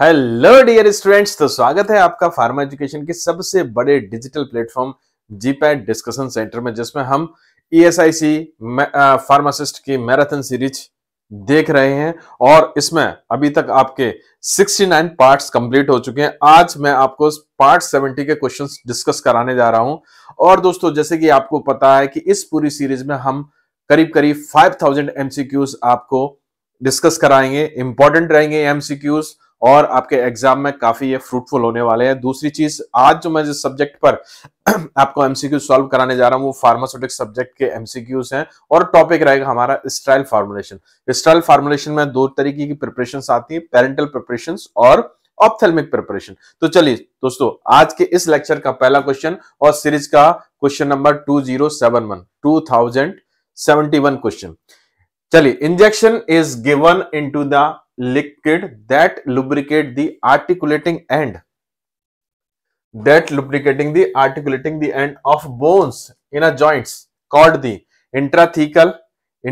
Hello dear students तो स्वागत है आपका फार्मा एजुकेशन के सबसे बड़े digital platform GPAT discussion centre में जिसमें हम ईएसआईसी e फार्मासिस्ट की मैराथन सीरीज देख रहे हैं और इसमें अभी तक आपके 69 पार्ट्स कंप्लीट हो चुके हैं आज मैं आपको पार्ट 70 के क्वेश्चंस डिस्कस कराने जा रहा हूं और दोस्तों जैसे कि आपको पता है कि इस पूरी सीरीज में हम करीब करीब 5000 एमसीक्यूज आपको डिस्कस कराएंगे इंपॉर्टेंट रहेंगे एमसीक्यूज़ और आपके एग्जाम में काफी ये फ्रूटफुल होने वाले हैं दूसरी चीज आज जो मैं जिस सब्जेक्ट पर आपको एमसीक्यू सॉल्व कराने जा रहा हूँ वो फार्मास्यूटिक सब्जेक्ट के एमसीक्यूज हैं और टॉपिक रहेगा हमारा स्टाइल फार्मुलेशन स्टाइल फार्मुलेशन में दो तरीके की प्रिपरेशन आती है पेरेंटल प्रिपरेशन और ऑप्थेलमिक प्रिपरेशन तो चलिए दोस्तों आज के इस लेक्चर का पहला क्वेश्चन और सीरीज का question number two zero seven one two thousand seventy one question चलिए injection is given into the liquid that lubricate the articulating end that lubricating the articulating the end of bones in a joints called the intrathecal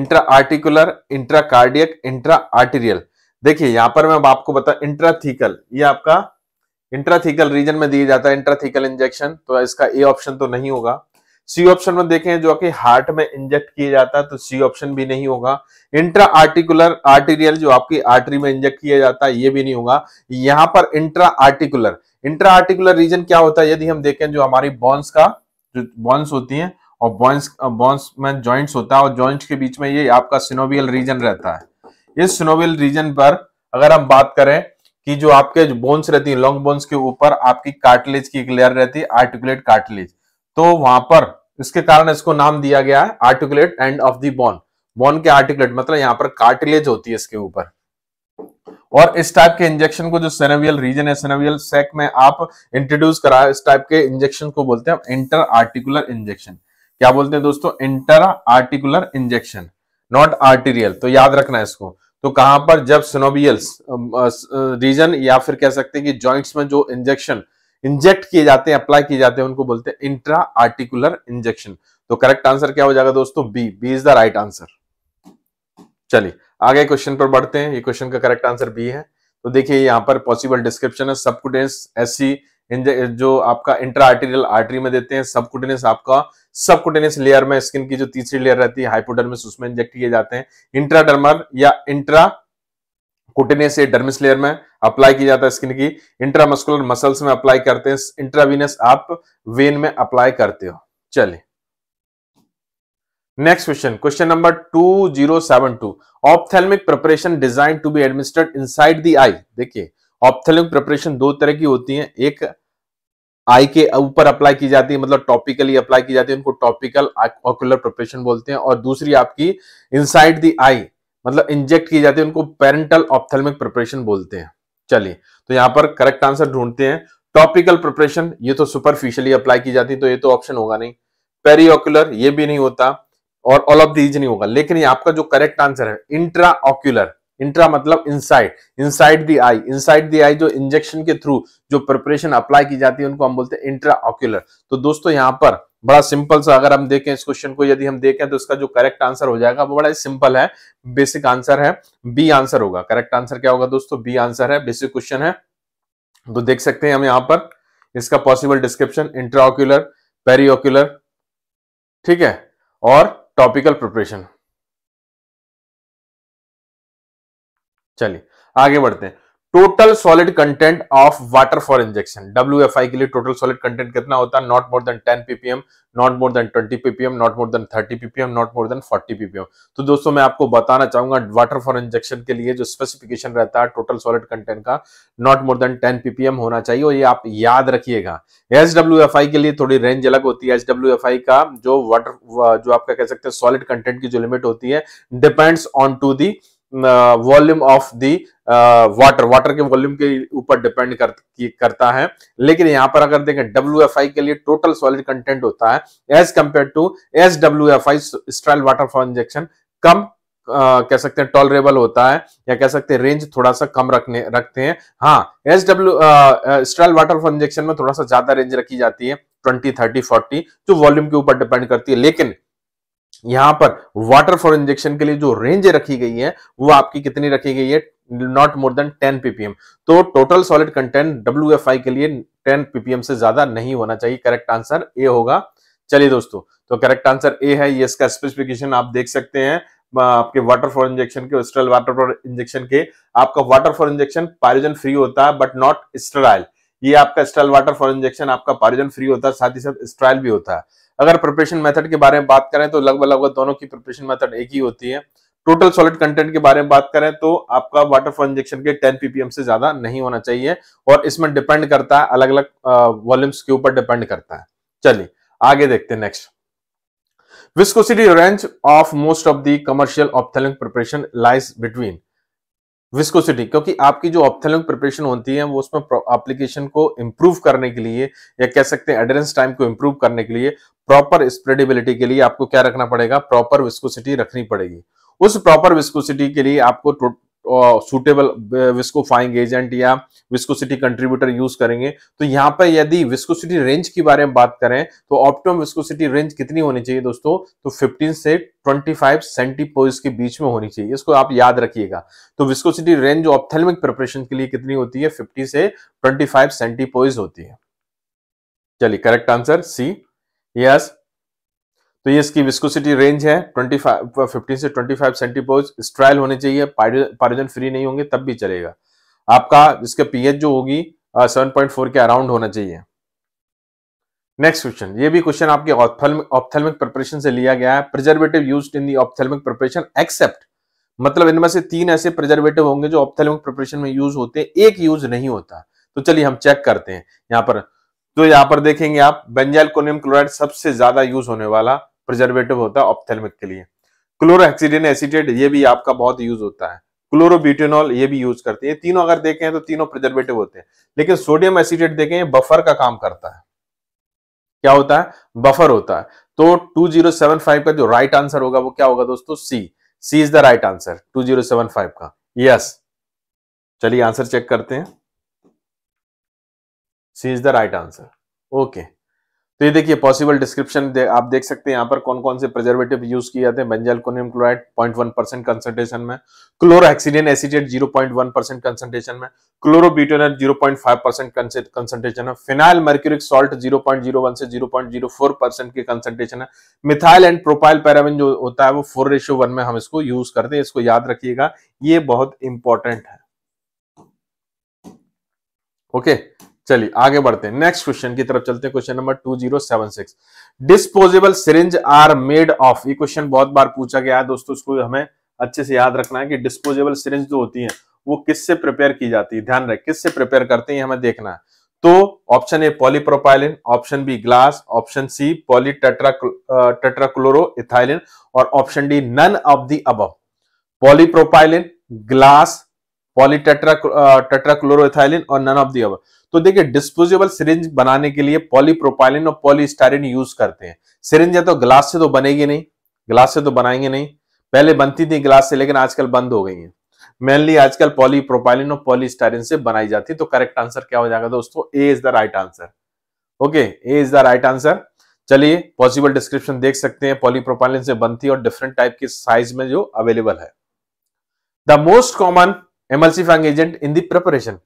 intraarticular intracardiac intraarterial देखिए यहां पर मैं अब आपको बता intrathecal ये आपका इंट्राथीकल रीजन में दिया जाता है इंट्राथीकल इंजेक्शन तो इसका ए ऑप्शन तो नहीं होगा सी ऑप्शन में देखें जो कि हार्ट में इंजेक्ट किया जाता है तो सी ऑप्शन भी नहीं होगा इंट्रा आर्टिकुलर आर्टेरियल जो आपकी आर्टरी में इंजेक्ट किया जाता है ये भी नहीं होगा यहां पर intra articular intra articular region क्या होता है यदि हम देखें जो हमारी बॉन्स का जो बॉन्स होती है और बॉन्स बॉन्स में ज्वाइंट्स होता है और ज्वाइंट्स के बीच में ये आपका सिनोवियल रीजन रहता है इस सिनोवियल रीजन पर अगर हम बात करें कि जो आपके जो बोन्स रहती है लॉन्ग बोन्स के ऊपर आपकी कार्टिलेज की एक लेयर रहती है आर्टिकुलेट कार्टिलेज तो वहां पर इसके कारण इसको नाम दिया गया है articulate end of the bone bone के आर्टिकुलेट मतलब यहां पर कार्टिलेज होती है इसके ऊपर और इस टाइप के इंजेक्शन को जो सेनेवियल रीजन है सेनेवियल सेक में आप इंट्रोड्यूस करा इस टाइप के इंजेक्शन को बोलते हैं इंटर आर्टिकुलर इंजेक्शन क्या बोलते हैं दोस्तों inter articular injection not arterial तो याद रखना इसको तो कहां पर जब सिनोबियल रीजन या फिर कह सकते हैं कि जॉइंट्स में जो इंजेक्शन इंजेक्ट किए जाते हैं अप्लाई किए जाते हैं उनको बोलते हैं इंट्रा आर्टिकुलर इंजेक्शन तो करेक्ट आंसर क्या हो जाएगा दोस्तों B B is the right answer चलिए आगे क्वेश्चन पर बढ़ते हैं ये क्वेश्चन का करेक्ट आंसर बी है तो देखिए यहाँ पर पॉसिबल डिस्क्रिप्शन है सबकुटेनियस एससी जो आपका इंट्रा आर्टेरियल आर्टरी में देते हैं सबकुटेनियस आपका सबकुटेनियस लेयर में स्किन की जो तीसरी लेयर रहती है हाइपोडर्मिस उसमें इंजेक्ट किए जाते हैं इंट्राडर्मल या इंट्रा कुटिनेस ये डर्मिस लेयर में अप्लाई किया जाता है स्किन की इंट्रामस्कुलर मसल्स में अप्लाई करते हैं इंट्रावीनस आप वेन में अप्लाई करते हो चलिए next question question number two zero seven two ophthalmic preparation designed to be administered inside the eye देखिए ऑप्थेलमिक प्रिपरेशन दो तरह की होती है एक आई के ऊपर अप्लाई की जाती है मतलब टॉपिकली अप्लाई की जाती है उनको टॉपिकल ऑकुलर प्रिपरेशन बोलते हैं और दूसरी आपकी इनसाइड द आई मतलब इंजेक्ट की जाती है उनको पेरेंटल ऑप्थेलमिक प्रिपरेशन बोलते हैं चलिए तो यहां पर करेक्ट आंसर ढूंढते हैं टॉपिकल प्रिपरेशन ये तो सुपरफिशियली अप्लाई की जाती तो ये तो ऑप्शन होगा नहीं पेरियोक्युलर ये भी नहीं होता और ऑल ऑफ दीज नहीं होगा लेकिन ये आपका जो करेक्ट आंसर है इंट्राऑक्यूलर इंट्रा मतलब inside inside the eye inside the eye जो इंजेक्शन के थ्रू जो प्रिपरेशन अप्लाई की जाती है उनको हम बोलते हैं इंट्रा ऑक्युलर तो दोस्तों यहां पर बड़ा सिंपल सा अगर हम देखें इस क्वेश्चन को यदि हम देखें तो इसका जो करेक्ट आंसर हो जाएगा वो बड़ा सिंपल है बेसिक आंसर है बी आंसर होगा करेक्ट आंसर क्या होगा दोस्तों बी आंसर है बेसिक क्वेश्चन है तो देख सकते हैं हम यहां पर इसका पॉसिबल डिस्क्रिप्शन इंट्राओक्यूलर पेरिओक्यूलर ठीक है और टॉपिकल प्रिपरेशन चलिए आगे बढ़ते हैं total solid content of water for injection W के लिए टोटल सॉलिड कंटेंट कितना होता है not more than 10 PPM not more than 20 PPM not more than 30 PPM not more than 40 PPM तो दोस्तों मैं आपको बताना चाहूंगा वाटर फॉर इंजेक्शन के लिए जो स्पेसिफिकेशन रहता है टोटल सॉलिड कंटेंट का नॉट मोर देन 10 पीपीएम होना चाहिए और ये आप याद रखिएगा एस के लिए थोड़ी रेंज अलग होती है एस का जो वाटर जो आपका कह सकते हैं सॉलिड कंटेंट की जो लिमिट होती है depends on to the volume of the water water के वॉल्यूम के ऊपर डिपेंड कर, करता है लेकिन यहां पर अगर देखें डब्ल्यू के लिए टोटल सॉलिड कंटेंट होता है as compare to S W F I sterile water for injection कम Uh, कह सकते हैं टॉलरेबल होता है या कह सकते हैं रेंज थोड़ा सा कम रखने रखते हैं हाँ S W sterile water for injection में थोड़ा सा ज्यादा रेंज रखी जाती है ट्वेंटी थर्टी फोर्टी जो वॉल्यूम के ऊपर डिपेंड करती है लेकिन यहां पर वाटर फॉर इंजेक्शन के लिए जो रेंज रखी गई है वो आपकी कितनी रखी गई है नॉट मोर देन 10 पीपीएम तो टोटल सॉलिड कंटेंट डब्ल्यू के लिए 10 पीपीएम से ज्यादा नहीं होना चाहिए करेक्ट आंसर ए होगा चलिए दोस्तों तो करेक्ट आंसर ए है ये इसका स्पेसिफिकेशन आप देख सकते हैं आपके वाटर फॉर इंजेक्शन के स्टरल वाटर फॉर इंजेक्शन के आपका water for injection pyrogen free होता है बट नॉट स्टराइल ये आपका स्ट्राइल वाटर फॉर इंजेक्शन आपका पारिजन फ्री होता है साथ ही साथ स्ट्राइल भी होता है अगर प्रिपरेशन मेथड के बारे में बात करें तो लगभग लगभग दोनों की प्रिपरेशन मेथड एक ही होती है टोटल सॉलिड कंटेंट के बारे में बात करें तो आपका वाटर फॉर इंजेक्शन के 10 पीपीएम से ज्यादा नहीं होना चाहिए और इसमें डिपेंड करता है अलग अलग वॉल्यूम्स के ऊपर डिपेंड करता है चलिए आगे देखते हैं next viscosity range of most of the commercial ophthalmic preparation lies between viscosity क्योंकि आपकी जो ऑप्थेलमिक प्रिपरेशन होती है वो उसमें एप्लीकेशन को इम्प्रूव करने के लिए या कह सकते हैं एडरेंस टाइम को इम्प्रूव करने के लिए प्रॉपर स्प्रेडेबिलिटी के लिए आपको क्या रखना पड़ेगा प्रॉपर विस्कोसिटी रखनी पड़ेगी उस प्रॉपर विस्कोसिटी के लिए आपको सूटेबल विस्कोफाइंग एजेंट या विस्कोसिटी कंट्रीब्यूटर यूज करेंगे तो यहाँ पर यदि विस्कोसिटी रेंज के बारे में बात करें तो ऑप्टिमम विस्कोसिटी रेंज कितनी होनी चाहिए दोस्तों तो 15 से 25 सेंटीपोज के बीच में होनी चाहिए इसको आप याद रखिएगा तो विस्कोसिटी रेंज ऑप्थेलमिक प्रिपरेशन के लिए कितनी होती है फिफ्टी से ट्वेंटी सेंटीपोज होती है चलिए करेक्ट आंसर सी यस तो ये इसकी विस्कोसिटी रेंज है 25 15 से 25 सेंटीपोज स्ट्राइल होने चाहिए पायरोजन फ्री नहीं होंगे तब भी चलेगा आपका इसके पीएच जो होगी सेवन पॉइंट फोर के अराउंड होना चाहिए नेक्स्ट क्वेश्चन ये भी क्वेश्चन आपके ऑप्थेलमिक प्रिपरेशन से लिया गया है preservative use in the ophthalmic preparation except मतलब इनमें से तीन ऐसे प्रिजर्वेटिव होंगे जो ऑप्थेलमिक प्रिपरेशन में यूज होते हैं एक यूज नहीं होता तो चलिए हम चेक करते हैं यहाँ पर तो यहाँ पर देखेंगे आप बेंजाइल कोनियम क्लोराइड सबसे ज्यादा यूज होने वाला प्रिजर्वेटिव होता है ऑप्थेलमिक के लिए क्लोरोहेक्सीडिन एसिडेट ये भी आपका बहुत यूज होता है क्लोरोब्यूटेनॉल ये भी यूज करते हैं तीनों अगर देखें तो तीनों प्रिजर्वेटिव होते हैं लेकिन सोडियम एसिडेट देखें बफर का काम करता है क्या होता है बफर होता है तो 2075 का जो राइट आंसर होगा वो क्या होगा दोस्तों C C is the right answer 2075 का यस yes. चलिए आंसर चेक करते हैं C is the right answer okay तो ये देखिए पॉसिबल डिस्क्रिप्शन दे, आप देख सकते हैं यहाँ पर कौन कौन से प्रिजर्वेटिव यूज किए जाते हैं benzalkonium chloride 0.1 percent concentration में क्लोरोक्सीडेन एसिडेट 0.1 परसेंट कंसेंट्रेशन में क्लोरोब्यूटेनेट 0.5 परसेंट कंसेंट्रेशन है फिनाइल मर्क्यूरिक सॉल्ट 0.01 से 0.04 परसेंट की कंसेंट्रेशन है मिथाइल एंड प्रोपाइल पैराविन जो होता है वो फोर रेशियो वन में हम इसको यूज करते हैं इसको याद रखिएगा ये बहुत इंपॉर्टेंट है ओके okay. चलिए आगे बढ़ते हैं नेक्स्ट क्वेश्चन की तरफ चलते हैं question number two zero seven six disposable syringe are made of ये क्वेश्चन बहुत बार पूछा गया है दोस्तों इसको हमें अच्छे से याद रखना है कि डिस्पोजेबल सिरिंज जो होती है वो किससे प्रिपेयर की जाती है ध्यान रख किससे प्रिपेयर करते हैं हमें देखना है तो option A polypropylene option B glass option C poly tetrachloroethylene और option D none of the अब polypropylene glass poly tetra tetrachloroethylene और नन ऑफ दी अब तो देखिए डिस्पोजेबल सिरिंज बनाने के लिए पॉलीप्रोपाइलिन और पॉलीस्टाइरिन यूज करते हैं सिरिंज या तो ग्लास से तो बनेगी नहीं ग्लास से तो बनाएंगे नहीं पहले बनती थी ग्लास से लेकिन आजकल बंद हो गई है मेनली आजकल पॉलीप्रोपाइलिन और पॉलीस्टाइरिन से बनाई जाती है तो करेक्ट आंसर क्या हो जाएगा दोस्तों A is the right answer okay A is the right answer चलिए पॉसिबल डिस्क्रिप्शन देख सकते हैं पॉलीप्रोपाइलिन से बनती और डिफरेंट टाइप की साइज में जो अवेलेबल है the most common emulsifying agent in the preparation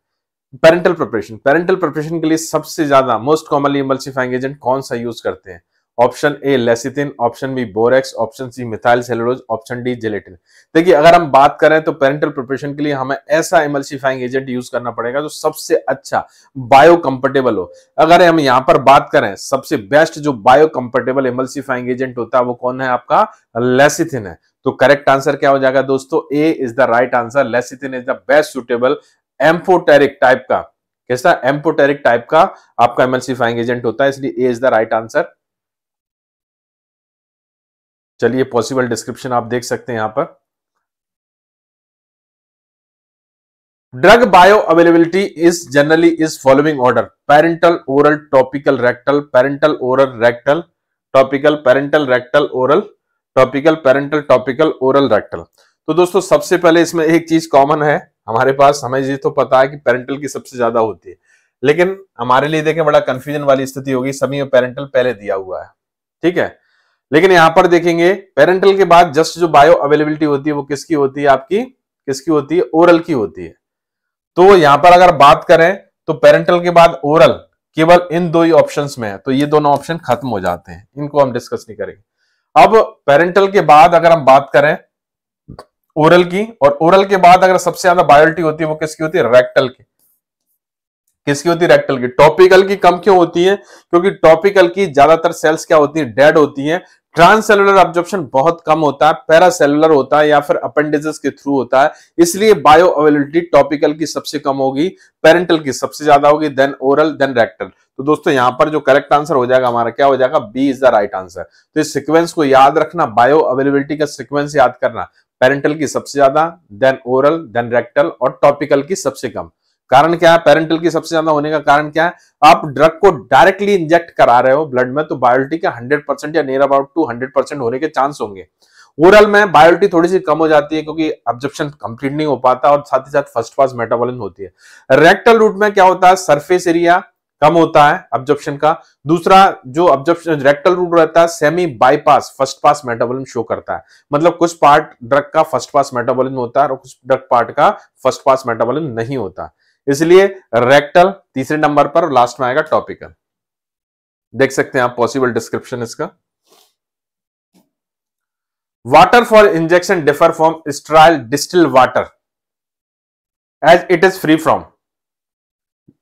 parental preparation parental preparation के लिए सबसे ज्यादा मोस्ट कॉमनली इमल्सिफाइंग एजेंट कौन सा यूज करते हैं option A lecithin option B borax option C methyl cellulose option D gelatin देखिए अगर हम बात करें तो पेरेंटल प्रिपरेशन के लिए हमें ऐसा इमल्सिफाइंग एजेंट यूज करना पड़ेगा जो सबसे अच्छा बायो कंफर्टेबल हो अगर हम यहाँ पर बात करें सबसे बेस्ट जो बायो कंफर्टेबल इमल्सिफाइंग एजेंट होता है वो कौन है आपका लेसिथिन है तो करेक्ट आंसर क्या हो जाएगा दोस्तों A is the right answer lecithin is the best suitable amphoteric type का कैसा एम्फोटेरिक टाइप का आपका एमएलसीफाइंग एजेंट होता है इसलिए A is the right answer चलिए पॉसिबल डिस्क्रिप्शन आप देख सकते हैं यहां पर drug bioavailability is generally is following order parental oral topical rectal parental oral rectal topical parental rectal oral topical parental topical oral rectal तो दोस्तों सबसे पहले इसमें एक चीज कॉमन है हमारे पास हमें ये तो पता है कि पेरेंटल की सबसे ज्यादा होती है लेकिन हमारे लिए देखें बड़ा कंफ्यूजन वाली स्थिति होगी सभी में पेरेंटल पहले दिया हुआ है ठीक है लेकिन यहां पर देखेंगे पेरेंटल के बाद जस्ट जो बायो अवेलेबिलिटी होती है वो किसकी होती है आपकी किसकी होती है ओरल की होती है तो यहां पर अगर बात करें तो पेरेंटल के बाद ओरल केवल इन दो ही ऑप्शन में है तो ये दोनों ऑप्शन खत्म हो जाते हैं इनको हम डिस्कस नहीं करेंगे अब पेरेंटल के बाद अगर हम बात करें ओरल की और ओरल के बाद अगर सबसे ज्यादा बायोलिटी होती है वो किसकी होती है रेक्टल की किसकी होती है रेक्टल की टॉपिकल की कम क्यों होती है क्योंकि टॉपिकल की ज्यादातर सेल्स क्या होती है डेड होती है ट्रांससेलुलर ऑब्जॉर्प्शन बहुत कम होता है पैरासेलुलर होता है या फिर अपेंडिजेस के थ्रू होता है इसलिए बायो अवेलेबिलिटी टॉपिकल की सबसे कम होगी पेरेंटल की सबसे ज्यादा होगी देन ओरल देन रेक्टल तो दोस्तों यहां पर जो करेक्ट आंसर हो जाएगा हमारा क्या हो जाएगा B is the right answer तो इस सिक्वेंस को याद रखना बायो अवेलेबिलिटी का सिक्वेंस याद करना पेरेंटल की सबसे ज्यादा देन ओरल देन रेक्टल और टॉपिकल की सबसे कम कारण क्या है पेरेंटल की सबसे ज्यादा होने का कारण क्या है आप ड्रग को डायरेक्टली इंजेक्ट करा रहे हो ब्लड में तो बायोलिटी के 100 परसेंट या नियर अबाउट टू 100 परसेंट होने के चांस होंगे ओरल में बायोलिटी थोड़ी सी कम हो जाती है क्योंकि ऑब्जप्शन कंप्लीट नहीं हो पाता और साथ ही साथ फर्स्ट पास मेटाबोलिन होती है रेक्टल रूट में क्या होता है सरफेस एरिया कम होता है ऑब्जेप्शन का दूसरा जो ऑब्जेप्शन रेक्टल रूट रहता है semi bypass first pass metabolism show करता है मतलब कुछ पार्ट ड्रग का फर्स्ट पास मेटाबॉलिज्म होता है और कुछ ड्रग पार्ट का फर्स्ट पास मेटाबॉलिज्म नहीं होता इसलिए रेक्टल तीसरे नंबर पर लास्ट में आएगा टॉपिकल देख सकते हैं आप पॉसिबल डिस्क्रिप्शन इसका water for injection differ from sterile distil water as it is free from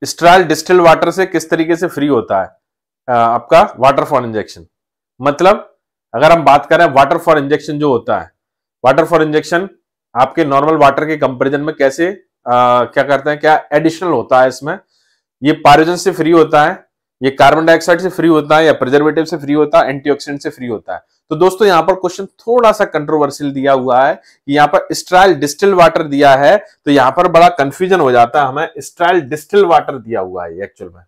sterile distil water से किस तरीके से फ्री होता है आपका वाटर फॉर इंजेक्शन मतलब अगर हम बात करें वाटर फॉर इंजेक्शन जो होता है वाटर फॉर इंजेक्शन आपके नॉर्मल वाटर के कंपेरिजन में कैसे आ, क्या करते हैं क्या एडिशनल होता है इसमें ये पायरोजन से फ्री होता है ये कार्बन डाइऑक्साइड से फ्री होता है या प्रिजर्वेटिव से फ्री होता है एंटीऑक्सीडेंट से फ्री होता है तो दोस्तों यहाँ पर क्वेश्चन थोड़ा सा कंट्रोवर्सियल दिया हुआ है कि यहाँ पर स्ट्राइल डिस्टिल वाटर दिया है तो यहाँ पर बड़ा कंफ्यूजन हो जाता है हमें स्ट्राइल डिस्टिल वाटर दिया हुआ है एक्चुअल में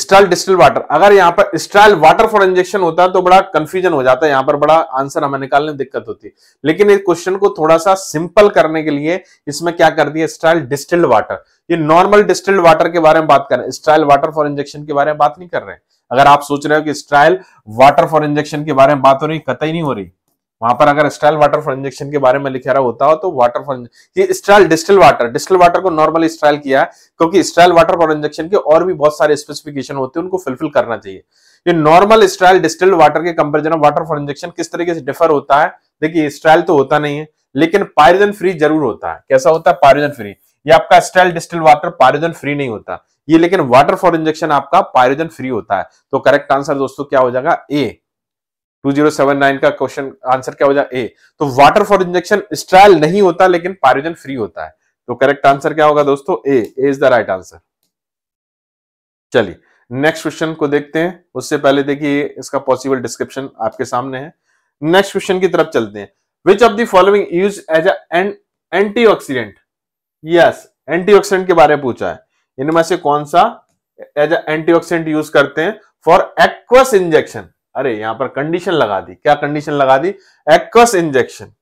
स्टाइल डिस्टिल वाटर अगर यहाँ पर स्टाइल वाटर फॉर इंजेक्शन होता तो बड़ा कंफ्यूजन हो जाता है यहाँ पर बड़ा आंसर हमें निकालने में दिक्कत होती है लेकिन इस क्वेश्चन को थोड़ा सा सिंपल करने के लिए इसमें क्या कर दिया स्टाइल डिस्टिल्ड वाटर ये नॉर्मल डिस्टिल्ड वाटर के बारे में बात कर रहे हैं स्टाइल वाटर फॉर इंजेक्शन के बारे में बात नहीं कर रहे हैं अगर आप सोच रहे हो कि स्टाइल वाटर फॉर इंजेक्शन के बारे में बात हो रही कतई नहीं हो रही वहां पर अगर स्टाइल वाटर फॉर इंजेक्शन के बारे में लिखा रहा होता हो तो वाटर फॉर ये sterile distil water distil water को नॉर्मल स्टाइल किया है क्योंकि स्टाइल वाटर फॉर इंजेक्शन के और भी बहुत सारे स्पेसिफिकेशन होते हैं उनको फुलफिल करना चाहिए ये नॉर्मल स्टाइल डिस्टल वाटर के कंपेरिजन वाटर फॉर इंजेक्शन किस तरीके से डिफर होता है देखिए स्टाइल तो होता नहीं है लेकिन पायरिजन फ्री जरूर होता है कैसा होता है पायरिजन फ्री ये आपका sterile distil water pyrogen free नहीं होता ये लेकिन वाटर फॉर इंजेक्शन आपका पायरिजन फ्री होता है तो करेक्ट आंसर दोस्तों क्या हो जाएगा ए 2079 का क्वेश्चन आंसर क्या हो जाए ए तो वाटर फॉर इंजेक्शन स्ट्राइल नहीं होता लेकिन पायरोजन फ्री होता है तो करेक्ट आंसर क्या होगा दोस्तों A A is the right answer चलिए नेक्स्ट क्वेश्चन को देखते हैं उससे पहले देखिए इसका पॉसिबल डिस्क्रिप्शन आपके सामने है नेक्स्ट क्वेश्चन की तरफ चलते हैं which of the following use as antioxidant yes antioxidant के बारे में पूछा है इनमें से कौन सा एज एंटी ऑक्सीडेंट यूज करते हैं फॉर एक्वस इंजेक्शन अरे यहां पर कंडीशन लगा दी क्या कंडीशन लगा दी एक्वस इंजेक्शन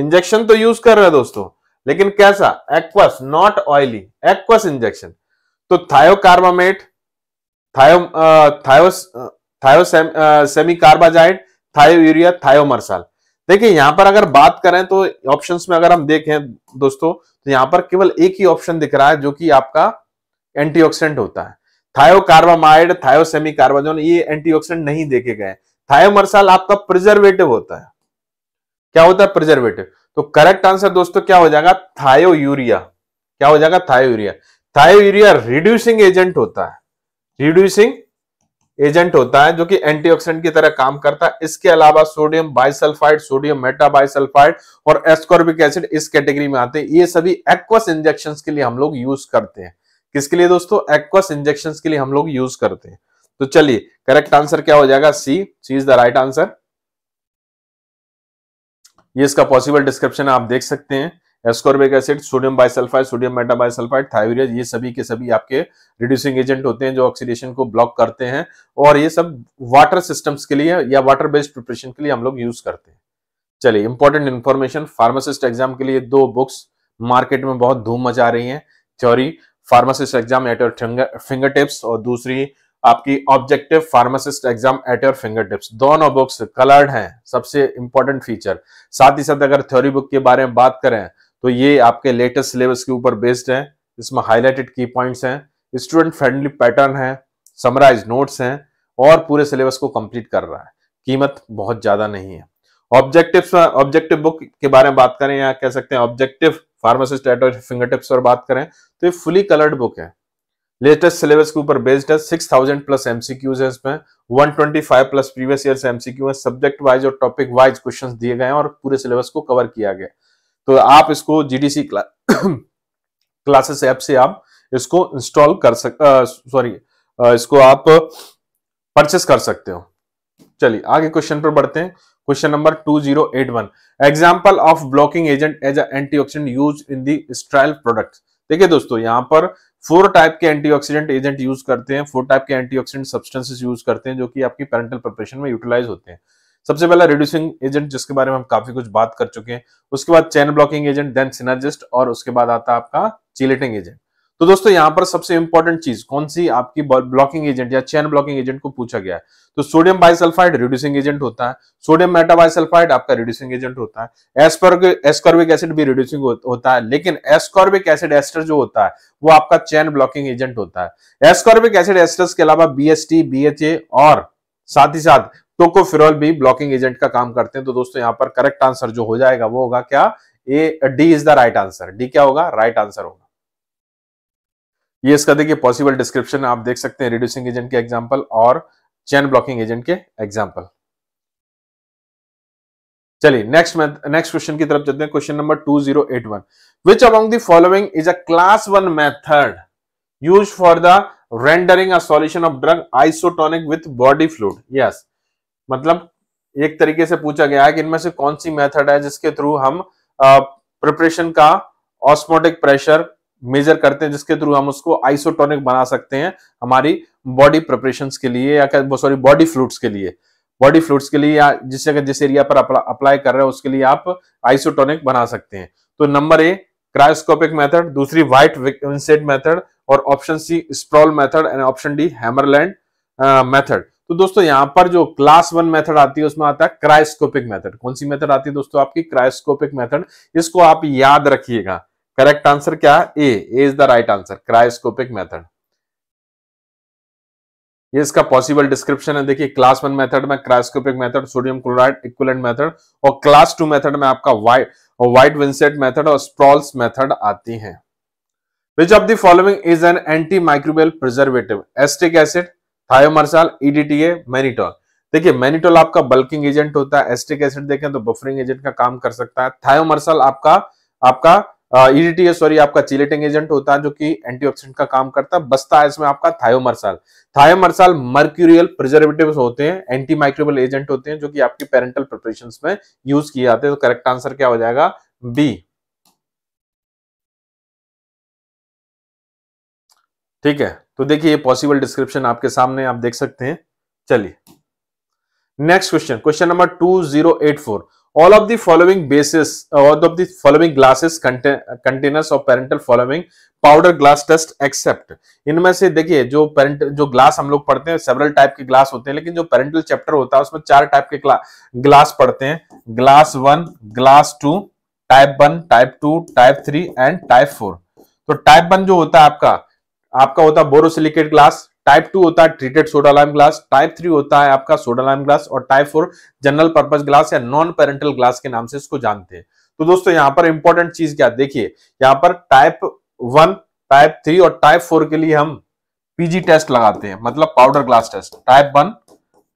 इंजेक्शन तो यूज कर रहे हैं दोस्तों लेकिन कैसा aqueous not oily aqueous injection तो thiocarbamate thio thio thio semicarbazide thiourea thiomersal देखिए यहां पर अगर बात करें तो ऑप्शंस में अगर हम देखें दोस्तों तो यहां पर केवल एक ही ऑप्शन दिख रहा है जो कि आपका एंटीऑक्सीडेंट होता है थायोकार्बामाइड थायोसेमी कार्बाजोन ये एंटीऑक्सीडेंट नहीं देखे गए थायोमरसाल आपका प्रिजर्वेटिव होता है क्या होता है प्रिजर्वेटिव तो करेक्ट आंसर दोस्तों क्या हो जाएगा थायो यूरिया क्या हो जाएगा थायो यूरिया थायो यूरिया रिड्यूसिंग एजेंट होता है रिड्यूसिंग एजेंट होता है जो कि एंटीऑक्सीडेंट की तरह काम करता है इसके अलावा सोडियम बाइसल्फाइड सोडियम मेटाबाइसल्फाइड और एस्कॉर्बिक एसिड इस कैटेगरी में आते हैं ये सभी एक्वस इंजेक्शन के लिए हम लोग यूज करते हैं किसके लिए दोस्तों एक्वस इंजेक्शन के लिए हम लोग यूज करते हैं तो चलिए करेक्ट आंसर क्या हो जाएगा C C is the right answer ये इसका पॉसिबल डिस्क्रिप्शन आप देख सकते हैं ascorbic acid sodium bisulphite sodium metabisulphite thiourea ये सभी के सभी आपके रिड्यूसिंग एजेंट होते हैं जो ऑक्सीडेशन को ब्लॉक करते हैं और ये सब वाटर सिस्टम्स के लिए या वाटर बेस्ड प्रिपरेशन के लिए हम लोग यूज करते हैं चलिए इंपॉर्टेंट इन्फॉर्मेशन फार्मासिस्ट एग्जाम के लिए दो बुक्स मार्केट में बहुत धूम मचा रही है theory pharmacist exam at your fingertips और दूसरी आपकी objective pharmacist exam at your fingertips दोनों बुक्स कलर्ड हैं सबसे इंपॉर्टेंट फीचर साथ ही साथ अगर थ्योरी बुक के बारे में बात करें तो ये आपके लेटेस्ट सिलेबस के ऊपर बेस्ड है इसमें हाईलाइटेड की पॉइंट्स हैं स्टूडेंट फ्रेंडली पैटर्न है समराइज नोट्स हैं और पूरे सिलेबस को कंप्लीट कर रहा है कीमत बहुत ज़्यादा नहीं है ऑब्जेक्टिव ऑब्जेक्टिव बुक के बारे में बात करें या कह सकते हैं objective pharmacist at fingertips पर बात करें तो ये फुली कलर्ड बुक है लेटेस्ट सिलेबस के ऊपर बेस्ड है सिक्स थाउजेंड प्लस एमसीक्यूज है इसमें one twenty five plus previous year MCQ है सब्जेक्ट वाइज और टॉपिक वाइज क्वेश्चन दिए गए हैं और पूरे सिलेबस को कवर किया गया तो आप इसको जीडीसी क्लासेस ऐप से आप इसको इंस्टॉल कर सक सॉरी uh, uh, इसको आप परचेस कर सकते हो चलिए आगे क्वेश्चन पर बढ़ते हैं eight one 2081. Of blocking agent as as an antioxidant use in the sterile product देखिए दोस्तों यहाँ पर फोर टाइप के एंटीऑक्सीडेंट एजेंट यूज करते हैं फोर टाइप के एंटीऑक्सीडेंट सब्सटेंसेस यूज करते हैं जो कि आपकी पेरेंटल प्रिपरेशन में यूटिलाइज होते हैं सबसे पहला रिड्यूसिंग एजेंट जिसके बारे में हम काफी कुछ बात कर चुके हैं उसके बाद chain blocking agent then synergist और उसके बाद आता है आपका चिलेटिंग एजेंट तो दोस्तों यहां पर सबसे इंपॉर्टेंट चीज कौन सी आपकी ब्लॉकिंग एजेंट या चैन ब्लॉकिंग एजेंट को पूछा गया है तो सोडियम बाइसल्फाइड रिड्यूसिंग एजेंट होता है सोडियम मेटाबाइसल्फाइड आपका रिड्यूसिंग एजेंट होता है एस्कॉर्बिक एसिड भी रिड्यूसिंग होता है लेकिन एस्कॉर्बिक एसिड एस्टर जो होता है वो आपका चैन ब्लॉकिंग एजेंट होता है एस्कॉर्बिक एसिड एस्टर्स के अलावा बीएसटी बीएचए और साथ ही साथ टोकोफिरोल भी ब्लॉकिंग एजेंट का काम करते हैं तो दोस्तों यहां पर करेक्ट आंसर जो हो जाएगा वो होगा क्या A D is the right answer D क्या होगा राइट आंसर होगा ये इसका देखिए पॉसिबल डिस्क्रिप्शन आप देख सकते हैं रिड्यूसिंग एजेंट के एग्जाम्पल और चैन ब्लॉकिंग एजेंट के एग्जाम्पल चलिए नेक्स्ट नेक्स्ट क्वेश्चन की तरफ चलते हैं question number two zero eight one which among the following is a class one method use for the rendering a solution of drug isotonic with body fluid yes मतलब एक तरीके से पूछा गया है कि इनमें से कौन सी मेथड है जिसके थ्रू हम प्रिपरेशन का ऑस्मोटिक प्रेशर मेजर करते हैं जिसके थ्रू हम उसको आइसोटोनिक बना सकते हैं हमारी बॉडी प्रिपरेशन के लिए या सॉरी बॉडी फ्लूड्स के लिए बॉडी फ्लूड्स के लिए या जिस जगह जिस एरिया पर अप्लाई कर रहे हैं उसके लिए आप आइसोटोनिक बना सकते हैं तो नंबर ए क्रायोस्कोपिक मेथड दूसरी व्हाइट विंसेट मेथड और option C Sprowls method and option D Hammarlund method तो दोस्तों यहां पर जो क्लास वन मेथड आती है उसमें आता है क्रायोस्कोपिक मेथड कौन सी मेथड आती है दोस्तों आपकी क्रायोस्कोपिक मेथड इसको आप याद रखिएगा करेक्ट आंसर क्या A A is the right answer cryoscopic method ये इसका पॉसिबल डिस्क्रिप्शन है देखिए क्लास वन मेथड में cryoscopic method sodium chloride equivalent method और क्लास टू मेथड में आपका वाइट वाइट विंसेट मेथड और स्प्रॉल्स मेथड आती हैं which of the following is an antimicrobial preservative acetic acid thiomersal EDTA mannitol देखिए mannitol आपका bulking agent होता है एस्टिक एसिड देखें तो बफरिंग एजेंट का काम कर सकता है थायोमर्साल आपका आपका ईडीटीए e सॉरी आपका चिलेटिंग एजेंट होता है जो कि एंटीऑक्सीडेंट का काम करता है बसता है इसमें आपका थायोमरसाल थायोमरसाल मर्क्यूरियल प्रिजर्वेटिव होते हैं एंटी माइक्रोबल एजेंट होते हैं जो कि आपकी पेरेंटल प्रिपरेशन में यूज किए जाते हैं तो करेक्ट आंसर क्या हो जाएगा बी ठीक है तो देखिए ये पॉसिबल डिस्क्रिप्शन आपके सामने आप देख सकते हैं चलिए next question question number two zero eight four all of the following bases uh, all of the following glasses contain uh, containers of parental following powder glass test except इनमें से देखिए जो पेरेंटल जो ग्लास हम लोग पढ़ते हैं several type के ग्लास होते हैं लेकिन जो पेरेंटल चैप्टर होता है उसमें चार टाइप के ग्लास पढ़ते हैं glass one glass two type one type two type three and type four तो टाइप वन जो होता है आपका आपका होता है बोरोसिलिकेट ग्लास टाइप टू होता है treated soda lime glass type three होता है आपका सोडा लाइम ग्लास और type four general purpose glass या नॉन पेरेंटल ग्लास के नाम से इसको जानते हैं तो दोस्तों यहाँ पर इंपॉर्टेंट चीज क्या देखिए यहाँ पर टाइप वन टाइप थ्री और टाइप फोर के लिए हम पीजी टेस्ट लगाते हैं मतलब powder glass test type one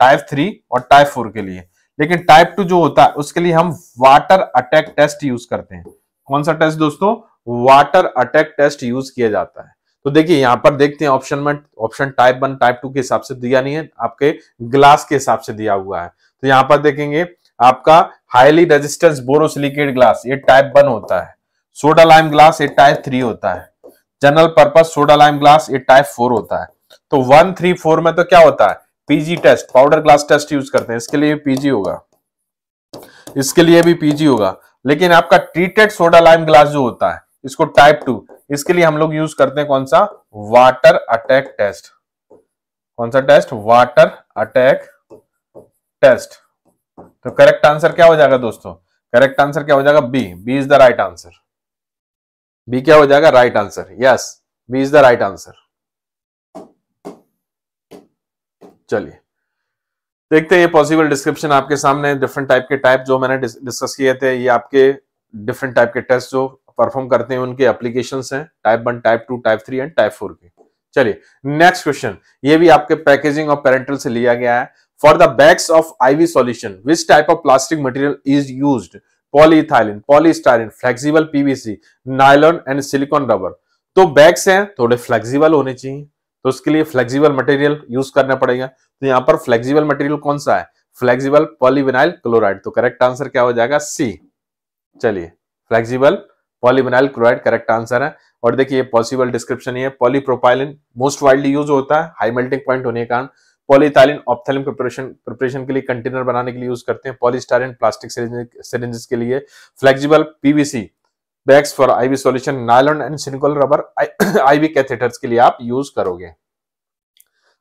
type three और टाइप फोर के लिए लेकिन टाइप टू जो होता है उसके लिए हम वाटर अटैक टेस्ट यूज करते हैं कौन सा टेस्ट दोस्तों वाटर अटैक टेस्ट यूज किया जाता है तो देखिए यहां पर देखते हैं ऑप्शन में option type one type two के हिसाब से दिया नहीं है आपके ग्लास के हिसाब से दिया हुआ है तो यहां पर देखेंगे आपका हाईली रेजिस्टेंस बोरोसिलिकेट ग्लास ये टाइप वन होता है सोडा लाइम ग्लास ये टाइप थ्री होता है general purpose soda lime glass ये टाइप फोर होता है तो वन थ्री फोर में तो क्या होता है PG test powder glass test use करते हैं इसके लिए पीजी होगा इसके लिए भी पीजी होगा लेकिन आपका ट्रीटेड सोडा लाइम ग्लास जो होता है इसको टाइप टू इसके लिए हम लोग यूज करते हैं कौन सा वाटर अटैक टेस्ट कौन सा टेस्ट वाटर अटैक टेस्ट तो करेक्ट आंसर क्या हो जाएगा दोस्तों करेक्ट आंसर क्या हो जाएगा B B is the right answer B क्या हो जाएगा right answer yes B is the right answer चलिए देखते हैं ये पॉसिबल डिस्क्रिप्शन आपके सामने डिफरेंट टाइप के टाइप जो मैंने डिस्कस किए थे ये आपके डिफरेंट टाइप के टेस्ट जो परफॉर्म करते हैं उनके एप्लीकेशन हैं type one type two type three and type four के चलिए नेक्स्ट क्वेश्चन ये भी आपके पैकेजिंग और पेरेंटल से लिया गया है for the bags of IV solution which type of plastic material is used polyethylene polystyrene flexible PVC nylon and silicone rubber तो बैग्स हैं थोड़े फ्लेक्सिबल होने चाहिए तो उसके लिए फ्लेक्सिबल मटेरियल यूज करना पड़ेगा तो यहाँ पर फ्लेक्सिबल मटेरियल कौन सा है फ्लेक्सिबल पॉलीविनाइल क्लोराइड तो करेक्ट आंसर क्या हो जाएगा सी चलिए flexible polyvinyl chloride correct answer है और देखिए ये पॉसिबल डिस्क्रिप्शन है पॉलीप्रोपाइलिन मोस्ट वाइडली यूज होता है हाई मेल्टिंग पॉइंट होने के कारण पॉलीथाइलिन ऑप्थेलिन प्रिपरेशन प्रिपरेशन के लिए कंटेनर बनाने के लिए यूज करते हैं पॉलीस्टाइरिन प्लास्टिक सिरिंजेस के लिए flexible PVC bags for IV solution nylon and silicone rubber IV catheters के लिए आप यूज करोगे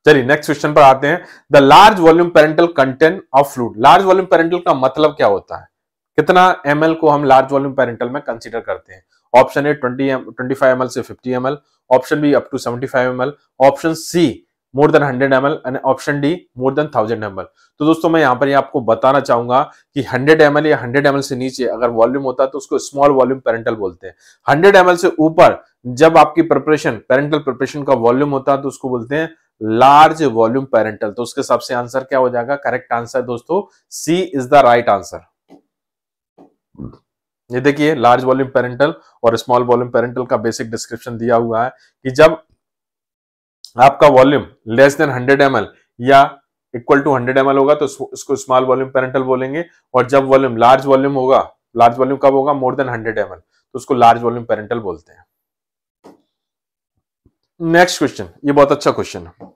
चलिए नेक्स्ट क्वेश्चन पर आते हैं the large volume parenteral content of fluid large volume parenteral का मतलब क्या होता है कितना एम को हम लार्ज वॉल्यूम पेरेंटल में कंसिडर करते हैं option A twenty twenty five M से fifty M option B up to seventy five M option C more than hundred M and option D more than thousand M तो दोस्तों मैं यहाँ पर ये आपको बताना चाहूंगा कि हंड्रेड एम या हंड्रेड एम से नीचे अगर वॉल्यूम होता है तो उसको स्मॉल वॉल्यूम पेरेंटल बोलते हैं हंड्रेड एम से ऊपर जब आपकी प्रिपरेशन पेरेंटल प्रिपरेशन का वॉल्यूम होता है तो उसको बोलते हैं लार्ज वॉल्यूम पेरेंटल तो उसके हिसाब से आंसर क्या हो जाएगा करेक्ट आंसर दोस्तों C is the right answer ये देखिए लार्ज वॉल्यूम पेरेंटल और स्मॉल वॉल्यूम पेरेंटल का बेसिक डिस्क्रिप्शन दिया हुआ है कि जब आपका वॉल्यूम लेस देन 100 एम या इक्वल टू 100 एम होगा तो इसको स्मॉल वॉल्यूम पेरेंटल बोलेंगे और जब वॉल्यूम लार्ज वॉल्यूम होगा लार्ज वॉल्यूम कब होगा मोर देन हंड्रेड एम तो उसको लार्ज वॉल्यूम पेरेंटल बोलते हैं नेक्स्ट क्वेश्चन ये बहुत अच्छा क्वेश्चन है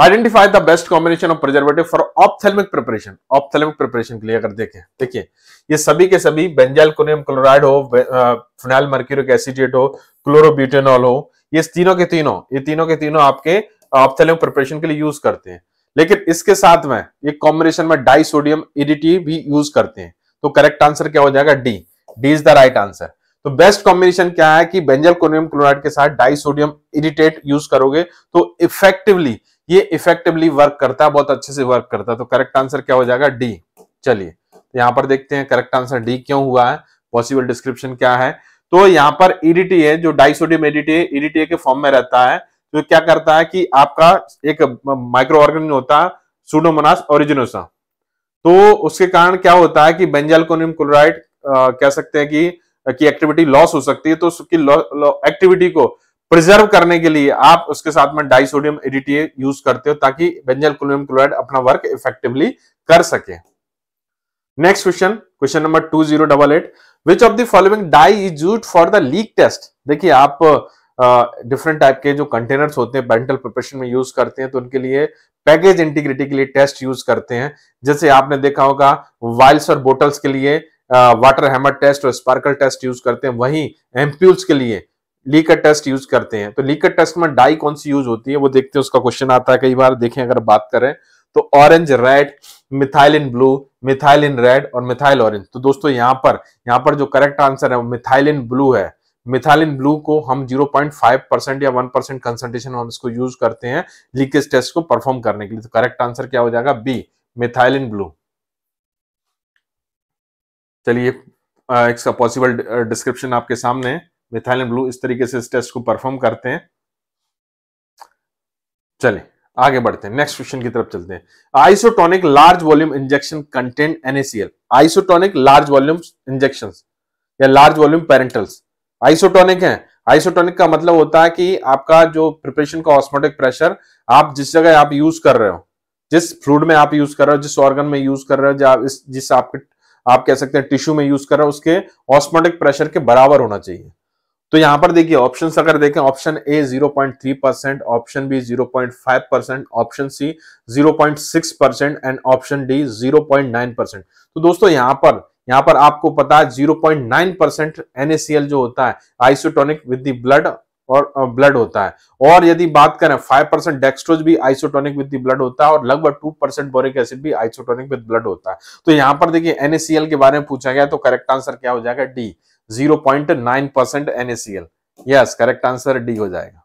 identify the best combination of preservative for ophthalmic preparation ophthalmic preparation के लिए अगर देखें देखिए ये सभी के सभी बेंजाइल कोनियम क्लोराइड हो फिनाइल मर्क्यूरिक एसिडेट हो क्लोरोब्यूटेनॉल हो ये तीनों के तीनों ये तीनों के तीनों आपके ऑप्थेलमिक प्रिपरेशन के लिए यूज करते हैं लेकिन इसके साथ में एक कॉम्बिनेशन में डाइसोडियम एडीटी भी यूज करते हैं तो करेक्ट आंसर क्या हो जाएगा D D is the right answer तो बेस्ट कॉम्बिनेशन क्या है कि बेंजल कोनियम क्लोराइड के साथ डाइसोडियम इरिटेट यूज करोगे तो इफेक्टिवली ये इफेक्टिवली वर्क करता है बहुत अच्छे से वर्क करता है तो करेक्ट आंसर क्या हो जाएगा डी चलिए तो यहां पर देखते हैं करेक्ट आंसर डी क्यों हुआ है पॉसिबल डिस्क्रिप्शन क्या है तो यहाँ पर ईडीटी है जो डाइसोडियम एडीटीए ईडीटीए के फॉर्म में रहता है तो क्या करता है कि आपका एक माइक्रो ऑर्गेनिज्म होता है सूडोमोनास ओरिजिनोसा तो उसके कारण क्या होता है कि बेंजालकोनियम क्लोराइड कह सकते हैं कि की एक्टिविटी लॉस हो सकती है तो उसकी एक्टिविटी को प्रिजर्व करने के लिए आप उसके साथ में डाइसोडियम एडिटी यूज करते हो ताकि बेंजल क्लोरियम क्लोराइड अपना वर्क इफेक्टिवली कर सके next question question number two zero double eight which of the following dye is use for the leak test देखिए आप डिफरेंट टाइप के जो कंटेनर्स होते हैं पेंटल प्रिपरेशन में यूज करते हैं तो उनके लिए पैकेज इंटीग्रिटी के लिए टेस्ट यूज करते हैं जैसे आपने देखा होगा वाइल्स और बोटल्स के लिए वाटर हैमर टेस्ट और स्पार्कल टेस्ट यूज करते हैं वहीं एम्प्यूल्स के लिए लीकर टेस्ट यूज करते हैं तो लीकर टेस्ट में डाई कौन सी यूज होती है वो देखते हैं उसका क्वेश्चन आता है कई बार देखें अगर बात करें तो orange red methylene blue methylene red और मिथाइल ऑरेंज तो दोस्तों यहां पर यहां पर जो करेक्ट आंसर है वो मिथाइल इन ब्लू है मिथाइल इन ब्लू को हम 0.5 परसेंट या 1 परसेंट कंसेंट्रेशन हम इसको यूज करते हैं लीकेज टेस्ट को परफॉर्म करने के लिए तो करेक्ट आंसर क्या हो जाएगा बी मिथाइल इन ब्लू चलिए इसका पॉसिबल डिस्क्रिप्शन आपके सामने है मिथाइलिन ब्लू इस तरीके से इस टेस्ट को परफॉर्म करते हैं चले आगे बढ़ते हैं नेक्स्ट क्वेश्चन की तरफ चलते हैं isotonic large volume injection content NaCl isotonic large volume injection या लार्ज वॉल्यूम पेरेंटल्स आइसोटोनिक है आइसोटोनिक का मतलब होता है कि आपका जो प्रिपरेशन का ऑस्मोटिक प्रेशर आप जिस जगह आप यूज कर रहे हो जिस फ्लूड में आप यूज कर रहे हो जिस ऑर्गन में यूज कर रहे हो जिस आपके आप कह सकते हैं टिश्यू में यूज कर रहे हो उसके ऑस्मोटिक प्रेशर के बराबर होना चाहिए तो यहां पर देखिए ऑप्शन अगर देखें option A 0.3 percent option B 0.5 percent option C 0.6 percent and option D 0.9 percent तो दोस्तों यहां पर यहां पर आपको पता है 0.9 परसेंट एनएसीएल जो होता है आइसोटोनिक विद दी ब्लड और ब्लड होता है और यदि बात करें 5 परसेंट डेक्सट्रोज भी आइसोटोनिक विद ब्लड होता है और लगभग 2 परसेंट बोरिक एसिड भी आइसोटोनिक विद ब्लड होता है तो यहां पर देखिए एनएसीएल के बारे में पूछा गया तो करेक्ट आंसर क्या हो जाएगा D zero point nine percent NaCl yes correct answer D हो जाएगा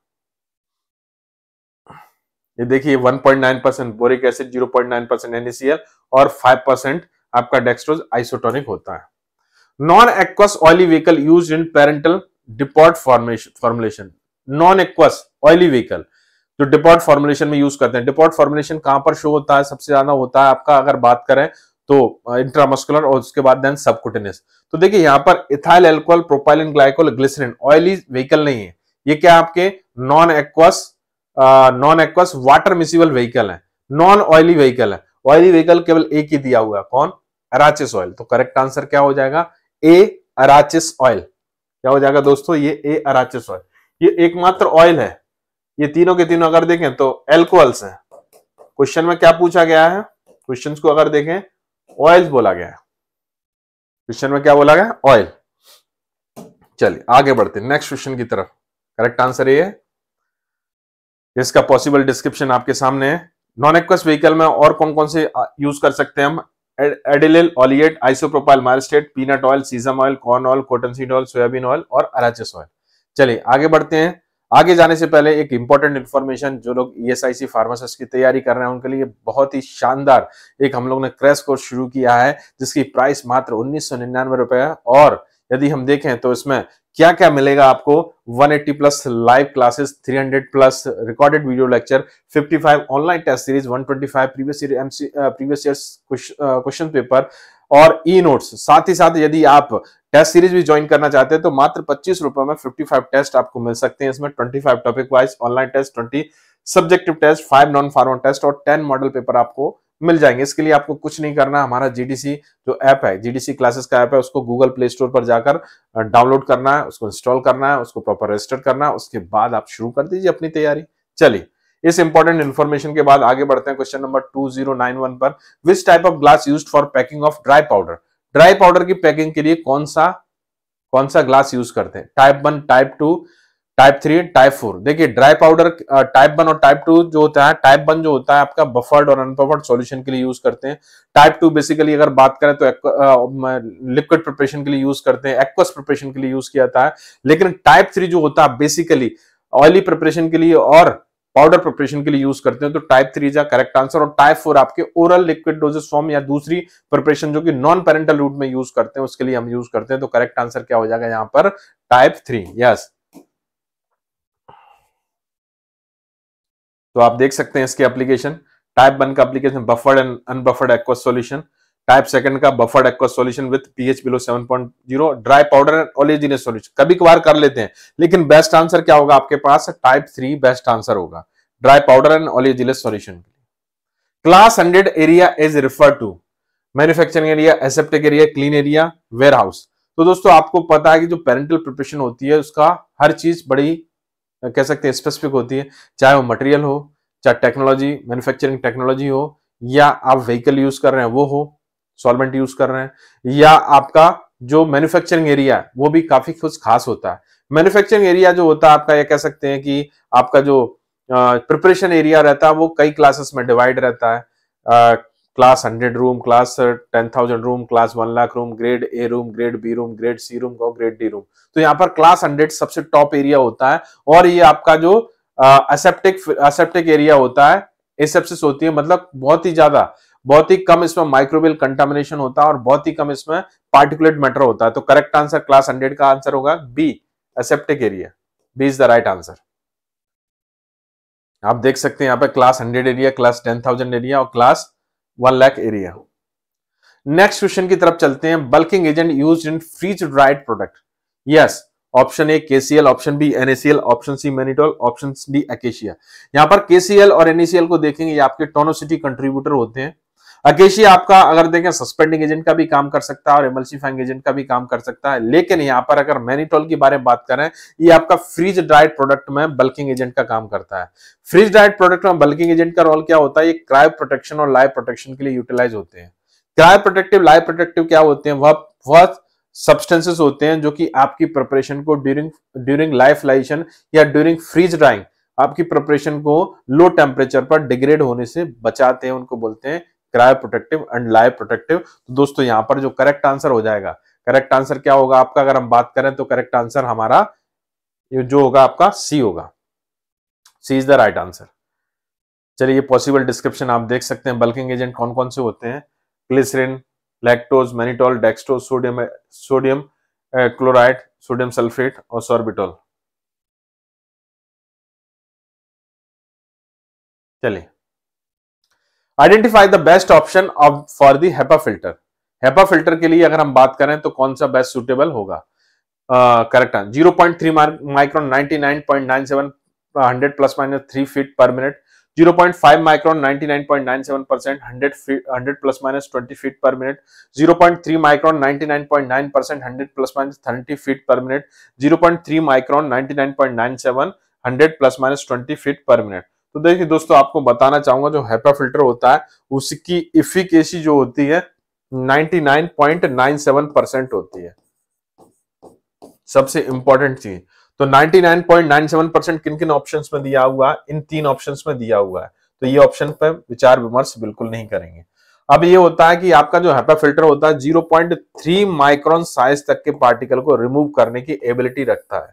ये देखिए one point nine percent boric acid zero point nine percent NaCl और फाइव परसेंट आपका डेक्सट्रोज आइसोटोनिक होता है non aqueous oily vehicle use in parenteral depot formation formulation non aqueous oily vehicle जो depot formulation में use करते हैं depot formulation कहां पर शो होता है सबसे ज्यादा होता है आपका अगर बात करें तो इंट्रामस्कुलर और उसके बाद देन सबकुटेनियस तो देखिए यहाँ पर ethyl alcohol propylene glycol glycerin oily vehicle नहीं है ये क्या आपके non aqueous non aqueous water miscible vehicle है नॉन ऑयली व्हीकल है ऑयली व्हीकल केवल एक ही दिया हुआ है कौन अराचिस ऑयल तो करेक्ट आंसर क्या हो जाएगा ए अराचिस ऑयल क्या हो जाएगा दोस्तों ये ए अराचिस ऑयल ये एकमात्र ऑयल है ये तीनों के तीनों अगर देखें तो एल्कोहल्स है क्वेश्चन में क्या पूछा गया है क्वेश्चन को अगर देखें ऑयल बोला गया है क्वेश्चन में क्या बोला गया ऑयल चलिए आगे बढ़ते नेक्स्ट क्वेश्चन की तरफ करेक्ट आंसर ये है इसका पॉसिबल डिस्क्रिप्शन आपके सामने है नॉन एक्वस व्हीकल में और कौन कौन से यूज कर सकते हैं हम ethyl oleate isopropyl myristate peanut oil sesame oil corn oil cotton seed oil soybean oil और अराचिस ऑयल चलिए आगे बढ़ते हैं आगे जाने से पहले एक इंपॉर्टेंट इन्फॉर्मेशन जो लोग ई एस आई सी फार्मासिस्ट की तैयारी कर रहे हैं उनके लिए बहुत ही शानदार एक हम लोग ने क्रैश कोर्स शुरू किया है जिसकी प्राइस मात्र उन्नीस सौ निन्यानवे रुपए है और यदि हम देखें तो इसमें क्या क्या मिलेगा आपको 180 plus live classes 300 plus recorded video lecture 55 online test series 125 previous year MC previous year question paper और ई नोट्स साथ ही साथ यदि आप टेस्ट सीरीज भी ज्वाइन करना चाहते हैं तो मात्र पच्चीस रुपए में 55 टेस्ट आपको मिल सकते हैं इसमें 25 topic wise online test 20 subjective test 5 non pharma test और 10 मॉडल पेपर आपको मिल जाएंगे इसके लिए आपको कुछ नहीं करना हमारा जीडीसी जो ऐप है जीडीसी क्लासेस का ऐप है उसको गूगल प्ले स्टोर पर जाकर डाउनलोड करना है उसको इंस्टॉल करना है उसको प्रॉपर रजिस्टर करना है उसके बाद आप शुरू कर दीजिए अपनी तैयारी चलिए इस इंपॉर्टेंट इन्फॉर्मेशन के बाद आगे बढ़ते हैं question number two zero nine one पर which type of glass use for packing of dry powder dry powder की पैकिंग के लिए कौन सा कौन सा ग्लास यूज करते हैं type one type two type three type four देखिए ड्राई पाउडर टाइप वन और टाइप टू जो होता है टाइप वन जो होता है आपका बफर्ड और अनबफर्ड सॉल्यूशन के लिए यूज करते हैं टाइप टू बेसिकली अगर बात करें तो लिक्विड प्रिपरेशन के लिए यूज करते हैं एक्वस प्रिपरेशन के लिए यूज किया जाता है लेकिन टाइप थ्री जो होता है बेसिकली ऑयली प्रिपरेशन के लिए और पाउडर प्रिपरेशन के लिए यूज करते हैं तो type three is correct answer और टाइप फोर आपके ओरल लिक्विड डोजेस फॉर्म या दूसरी प्रिपरेशन जो कि नॉन पेरेंटल रूट में यूज करते हैं उसके लिए हम यूज करते हैं तो करेक्ट आंसर क्या हो जाएगा यहां पर टाइप थ्री यस तो आप देख सकते हैं इसके एप्लीकेशन टाइप वन का application buffered and unbuffered aqua solution type second का buffered aqua solution with pH below 7.0 dry powder and oleaginous solution कभी कभार कर लेते हैं लेकिन बेस्ट आंसर क्या होगा आपके पास टाइप थ्री बेस्ट आंसर होगा dry powder and oleaginous solution class hundred area is refer to manufacturing area aseptic area clean area warehouse तो दोस्तों आपको पता है कि जो पेरेंटल प्रिपरेशन होती है उसका हर चीज बड़ी कह सकते हैं स्पेसिफिक होती है चाहे वो मटेरियल हो चाहे टेक्नोलॉजी मैन्युफैक्चरिंग टेक्नोलॉजी हो या आप व्हीकल यूज कर रहे हैं वो हो सॉल्वेंट यूज कर रहे हैं या आपका जो मैन्युफैक्चरिंग एरिया है वो भी काफी कुछ खास होता है मैन्युफैक्चरिंग एरिया जो होता है आपका ये कह सकते हैं कि आपका जो प्रिपरेशन एरिया रहता है वो कई क्लासेस में डिवाइड रहता है class hundred room class ten thousand room class one lakh room grade A room grade B room grade C room और ग्रेड डी रूम तो यहाँ पर क्लास हंड्रेड सबसे टॉप एरिया होता है और ये आपका जो असेप्टिक असेप्टिक एरिया होता है एसेप्सिस होती है मतलब बहुत ही ज्यादा बहुत ही कम इसमें माइक्रोबियल कंटामिनेशन होता है और बहुत ही कम इसमें पार्टिकुलेट मैटर होता है तो करेक्ट आंसर क्लास हंड्रेड का आंसर होगा B aseptic area B is the right answer आप देख सकते हैं यहां पर class hundred area class ten thousand area और class one lakh area next question की तरफ चलते हैं bulking agent use in freeze dried product yes option A KCl option B NaCl option C mannitol option D acacia यहां पर KCL और NaCl को देखेंगे ये आपके टोनोसिटी कंट्रीब्यूटर होते हैं अकेशी आपका अगर देखें सस्पेंडिंग एजेंट का भी काम कर सकता है और एमल्सीफाइंग एजेंट का भी काम कर सकता है लेकिन यहां पर अगर मैनिटोल के बारे में बात करें ये आपका फ्रीज ड्राइड प्रोडक्ट में बल्किंग एजेंट का काम करता है फ्रीज ड्राइड प्रोडक्ट में बल्किंग एजेंट का रोल क्या होता है ये क्राइव प्रोटेक्शन और लाइव प्रोटेक्शन के लिए यूटिलाइज होते हैं क्राइव प्रोटेक्टिव लाइव प्रोटेक्टिव क्या होते हैं वह वह सब्सटेंसेस होते हैं जो कि आपकी प्रिपरेशन को ड्यूरिंग ड्यूरिंग लाइफ लाइशन या ड्यूरिंग फ्रीज ड्राइंग आपकी प्रिपरेशन को लो टेम्परेचर पर डिग्रेड होने से बचाते हैं उनको बोलते हैं cryo protective and lyo protective तो दोस्तों यहां पर जो करेक्ट आंसर हो जाएगा करेक्ट आंसर क्या होगा आपका अगर हम बात करें तो करेक्ट आंसर हमारा ये जो होगा आपका सी होगा C is the right answer चलिए ये पॉसिबल डिस्क्रिप्शन आप देख सकते हैं बल्किंग एजेंट कौन कौन से होते हैं glycerin lactose mannitol dextrose sodium sodium chloride sodium sulphate और सॉर्बिटोल चलिए identify the best option of for the HEPA filter HEPA filter के लिए अगर हम बात करें तो कौन सा बेस्ट सुटेबल होगा correct answer zero point three micron ninety nine point nine seven hundred plus minus three feet per minute zero point five micron ninety nine point nine seven percent hundred feet hundred plus minus twenty feet per minute zero point three micron ninety nine point nine percent hundred plus minus thirty feet per minute zero point three micron ninety nine point nine seven hundred plus minus twenty feet per minute तो देखिए दोस्तों आपको बताना चाहूंगा जो HEPA filter होता है उसकी इफिकेसी जो होती है 99.97 परसेंट होती है सबसे इंपॉर्टेंट चीज तो 99.97 परसेंट किन किन ऑप्शन में दिया हुआ है इन तीन ऑप्शन में दिया हुआ है तो ये ऑप्शन पर विचार विमर्श बिल्कुल नहीं करेंगे अब ये होता है कि आपका जो हैपा फिल्टर होता है 0.3 माइक्रोन साइज तक के पार्टिकल को रिमूव करने की एबिलिटी रखता है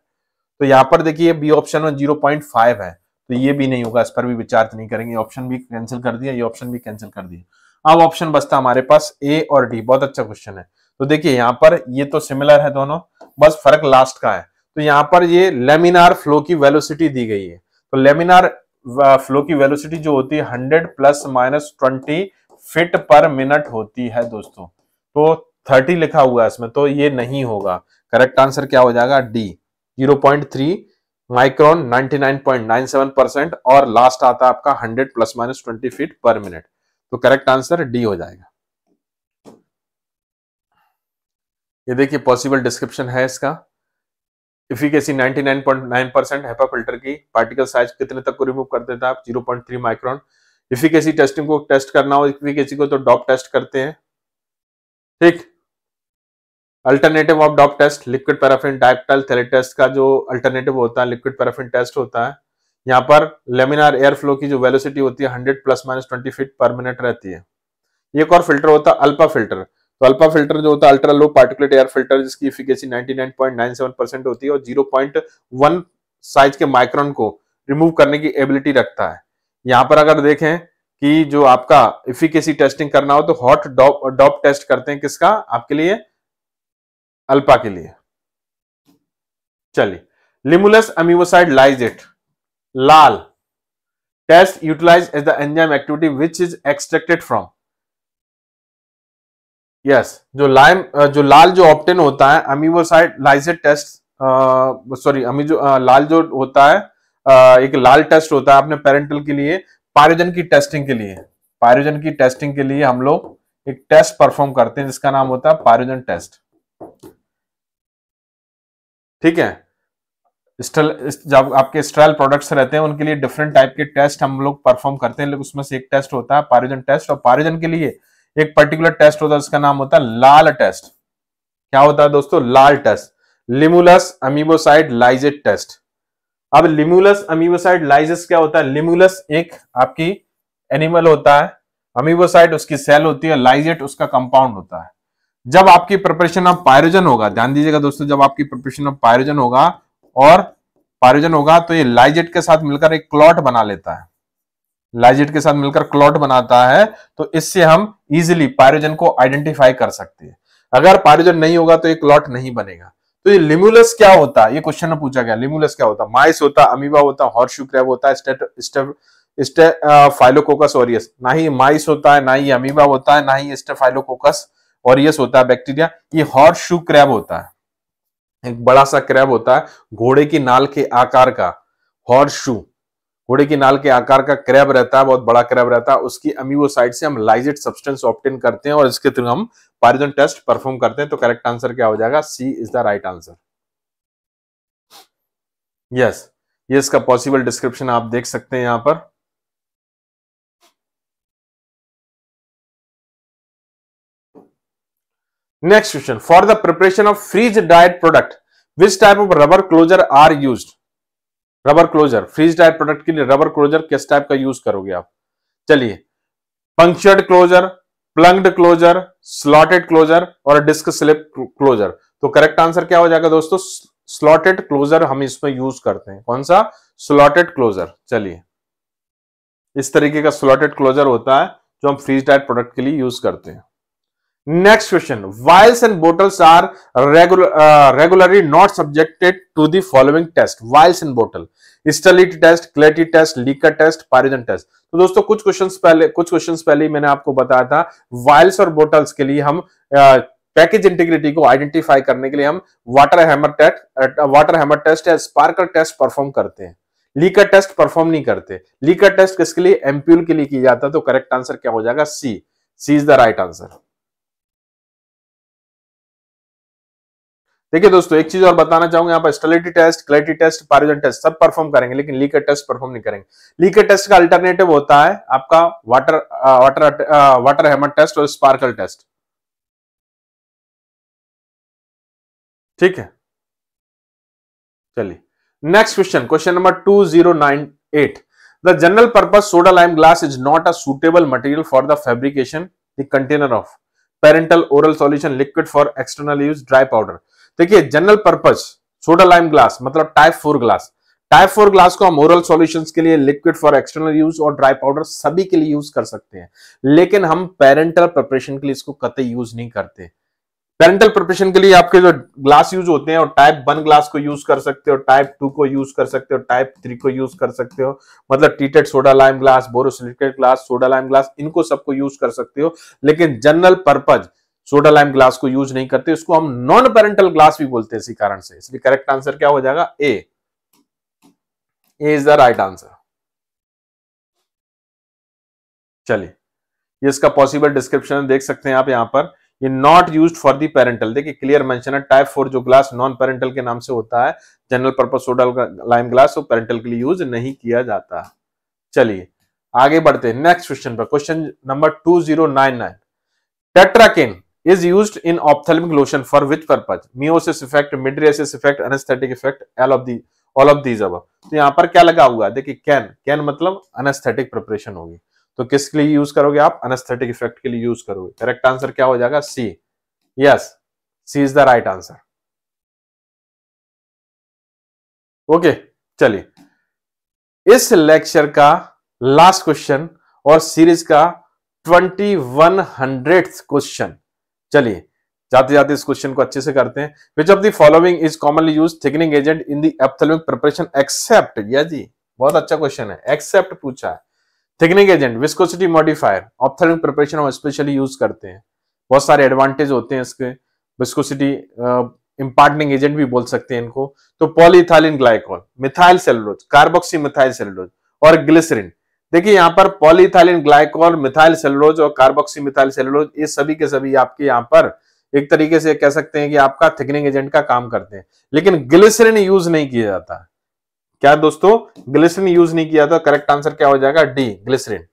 तो यहाँ पर देखिए बी ऑप्शन में 0.5 है तो ये भी नहीं होगा इस पर भी विचार नहीं करेंगे ऑप्शन भी कैंसिल कर दिया ये ऑप्शन भी कैंसिल कर दिया अब ऑप्शन बचता हमारे पास ए और डी बहुत अच्छा क्वेश्चन है तो देखिए यहाँ पर ये तो सिमिलर है दोनों बस फर्क लास्ट का है तो यहाँ पर ये लेमिनार फ्लो की वेलोसिटी दी गई है तो लेमिनार फ्लो की वेलोसिटी जो होती है hundred plus minus twenty feet per minute होती है दोस्तों तो थर्टी लिखा हुआ है इसमें तो ये नहीं होगा करेक्ट आंसर क्या हो जाएगा D zero point three micron 99.97 percent और लास्ट आता है आपका 100 plus minus 20 feet per minute तो करेक्ट आंसर डी हो जाएगा ये देखिए पॉसिबल डिस्क्रिप्शन है इसका इफिकेसी 99.9 परसेंट हेपा फिल्टर की पार्टिकल साइज कितने तक को रिमूव कर देता है आप थ्री माइक्रॉन इफिकेसी टेस्टिंग को टेस्ट करना हो इफिकेसी को तो डॉप टेस्ट करते हैं ठीक alternative of DOP test liquid paraffin dioctyl test का जो अल्टरनेटिव होता है लिक्विड पैराफिन टेस्ट होता है यहाँ पर लेमिनार एयर फ्लो की जो वेलोसिटी होती है hundred plus minus twenty feet per minute रहती है एक और फिल्टर होता है अल्पा फिल्टर तो अल्पा फिल्टर जो होता है ultra low particulate air filter जिसकी इफिकेसी नाइनटी होती है और जीरो साइज के माइक्रोन को रिमूव करने की एबिलिटी रखता है यहाँ पर अगर देखें कि जो आपका इफिकेसी टेस्टिंग करना हो तो हॉट डॉप डॉप टेस्ट करते हैं किसका आपके लिए अल्पा के लिए चलिए limulus lysate LAL test utilize as the enzyme activity which is extracted from yes जो लाइम जो लाल जो ऑप्टेन होता है अमीवोसाइड लाइजेट टेस्ट सॉरी अमी जो आ, लाल जो होता है आ, एक लाल टेस्ट होता है अपने पेरेंटल के लिए पायरोजन की टेस्टिंग के लिए पायरोजन की टेस्टिंग के लिए हम लोग एक टेस्ट परफॉर्म करते हैं जिसका नाम होता है पायरोजन टेस्ट ठीक है स्टल जब आपके स्ट्रल प्रोडक्ट्स रहते हैं उनके लिए डिफरेंट टाइप के टेस्ट हम लोग परफॉर्म करते हैं उसमें से एक टेस्ट होता है पारिजन टेस्ट और पारिजन के लिए एक पर्टिकुलर टेस्ट होता है उसका नाम होता है लाल टेस्ट क्या होता है दोस्तों LAL test limulus amoebocyte lysate test अब लिमुलस अमीबोसाइड लाइजेस क्या होता है लिमुलस एक आपकी एनिमल होता है अमीबोसाइड उसकी सेल होती है लाइजेट उसका कंपाउंड होता है जब आपकी प्रिपरेशन ऑफ पायरोजन होगा ध्यान दीजिएगा दोस्तों जब आपकी प्रिपरेशन ऑफ पायरोजन होगा और पायरोजन होगा तो ये लाइजेट के साथ मिलकर एक क्लॉट बना लेता है लाइजेट के साथ मिलकर क्लॉट बनाता है तो इससे हम इजिली पायरोजन को आइडेंटिफाई कर सकते हैं अगर पायरोजन नहीं होगा तो ये क्लॉट नहीं बनेगा तो ये लिमुलस क्या होता है ये क्वेश्चन में पूछा गया लिमुलस क्या होता है माइस होता अमीबा होता हॉर्शू क्रैब होता है state step staphylococcus aureus ना ही माइस होता है ना ही अमीबा होता है ना ही स्टेफाइलोकोकस और यस होता है बैक्टीरिया ये हॉर्स शू क्रैब होता है एक बड़ा सा क्रैब होता है घोड़े की नाल के आकार का हॉर्स शू घोड़े की नाल के आकार का क्रैब रहता है बहुत बड़ा क्रैब रहता है उसकी अमीबोसाइड से हम लाइजेट सब्सटेंस ऑप्टेन करते हैं और इसके थ्रू हम पारिजन टेस्ट परफॉर्म करते हैं तो करेक्ट आंसर क्या हो जाएगा C is the right answer yes ये इसका पॉसिबल डिस्क्रिप्शन आप देख सकते हैं यहां पर next question for the preparation of freeze diet product विस type of rubber closure are use rubber closure freeze diet product के लिए रबर क्लोजर किस टाइप का यूज करोगे आप चलिए punctured closure plunged closure slotted closure और डिस्क स्लिप क्लोजर तो करेक्ट आंसर क्या हो जाएगा दोस्तों स्लॉटेड क्लोजर हम इसमें यूज करते हैं कौन सा स्लॉटेड क्लोजर चलिए इस तरीके का स्लॉटेड क्लोजर होता है जो हम फ्रीज डाइट प्रोडक्ट के लिए यूज करते हैं next question vials and bottles are regular regularly not subjected to to following test vials and bottle sterility test clarity test leaker test pyrogen test तो दोस्तों कुछ क्वेश्चंस पहले कुछ क्वेश्चंस पहले ही मैंने आपको बताया था वाइल्स और बोटल्स के लिए हम पैकेज uh, इंटीग्रिटी को आइडेंटिफाई करने के लिए हम water hammer test water hammer test या स्पार्कल टेस्ट परफॉर्म करते हैं लीकर टेस्ट परफॉर्म नहीं करते लीकर टेस्ट किसके लिए एम्प्यूल के लिए किया जाता है तो करेक्ट आंसर क्या हो जाएगा C C is the right answer देखिए दोस्तों एक चीज और बताना चाहूंगा यहाँ पर sterility test clarity test pyrogen test सब परफॉर्म करेंगे लेकिन लीकर टेस्ट परफॉर्म नहीं करेंगे लीकर टेस्ट का अल्टरनेटिव होता है आपका water water water hammer test और स्पार्कल टेस्ट ठीक है चलिए next question question number two zero nine eight the general purpose soda lime glass is not a suitable material for the fabrication the container of parenteral oral solution liquid for external use dry powder देखिए general purpose soda lime glass मतलब type four glass type four glass को हम oral solutions के लिए liquid for external use और dry powder सभी के लिए यूज कर सकते हैं लेकिन हम पेरेंटल प्रिपरेशन के लिए इसको कतई यूज नहीं करते पेरेंटल प्रिपरेशन के लिए आपके जो ग्लास यूज होते हैं और टाइप वन ग्लास को यूज कर सकते हो टाइप टू को यूज कर सकते हो टाइप थ्री को यूज कर सकते हो मतलब टीटेड soda lime glass borosilicate glass soda lime glass इनको सबको यूज कर सकते हो लेकिन general purpose soda lime glass को यूज नहीं करते उसको हम नॉन पेरेंटल ग्लास भी बोलते हैं इसी कारण से इसलिए करेक्ट आंसर क्या हो जाएगा A is the right answer चलिए ये इसका पॉसिबल डिस्क्रिप्शन देख सकते हैं आप यहां पर ये not used for the parenteral देखिए क्लियर मेंशन है टाइप फोर जो ग्लास नॉन पेरेंटल के नाम से होता है general purpose soda lime glass parenteral के लिए यूज नहीं किया जाता चलिए आगे बढ़ते हैं नेक्स्ट क्वेश्चन पर question number two zero nine nine tetracaine is use in ophthalmic lotion for which purpose meiosis effect mydriasis effect anaesthetic effect all of the all of these अब तो यहाँ पर क्या लगा हुआ है देखिए कैन कैन मतलब अनेस्थेटिक प्रिपरेशन होगी तो किसके लिए यूज करोगे आप अनेस्थेटिक इफेक्ट के लिए यूज करोगे करेक्ट आंसर क्या हो जाएगा C yes C is the right answer okay चलिए इस लेक्चर का लास्ट क्वेश्चन और सीरीज का ट्वेंटी वन हंड्रेड क्वेश्चन चलिए जाते जाते इस क्वेश्चन को अच्छे से करते हैं which of the following is commonly use thickening agent in the ophthalmic preparation except या जी बहुत अच्छा क्वेश्चन है एक्सेप्ट पूछा है thickening agent viscosity modifier ophthalmic preparation हम स्पेशली यूज करते हैं बहुत सारे एडवांटेज होते हैं इसके विस्कोसिटी इंपार्टनिंग एजेंट भी बोल सकते हैं इनको तो polyethylene glycol methyl cellulose carboxy methyl cellulose और ग्लिसरिन देखिए यहाँ पर पॉलीथाइलिन ग्लाइकोल मिथाइल सेलोज और कार्बोक्सी मिथाइल सेलोज ये सभी के सभी आपके यहाँ पर एक तरीके से कह सकते हैं कि आपका थिकनिंग एजेंट का काम करते हैं लेकिन ग्लिसरिन यूज नहीं किया जाता क्या दोस्तों ग्लिसरिन यूज नहीं किया जाता करेक्ट आंसर क्या हो जाएगा डी ग्लिसरिन